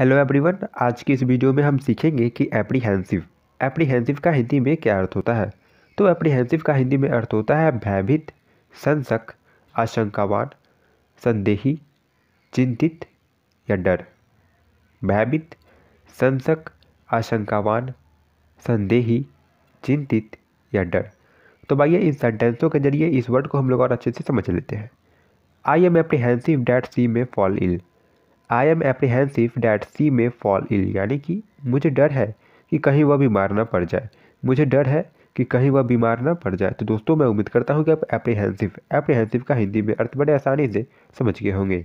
hello everyone आज की इस वीडियो में हम सीखेंगे कि एप्रीहेंसिव एप्रीहेंसिव का हिंदी में क्या अर्थ होता है तो एप्रीहेंसिव का हिंदी में अर्थ होता है भयभीत संशक आशंकावान संदेही चिंतित या डर भयभीत संशक आशंकावान संदेही चिंतित या डर तो भाइए इन सेंटेंसों के जरिए इस वर्ड को हम लोग और अच्छे से समझ लेते हैं I am apprehensive that she may fall ill I am apprehensive that she may fall इल यानी कि मुझे डर है कि कहीं वह बीमार ना पड़ जाए मुझे डर है कि कहीं वह बीमार ना पड़ जाए तो दोस्तों मैं उम्मीद करता हूँ कि आप एप्रीहेंसिव एप्रीहेंसिव का हिंदी में अर्थ बड़े आसानी से समझ गए होंगे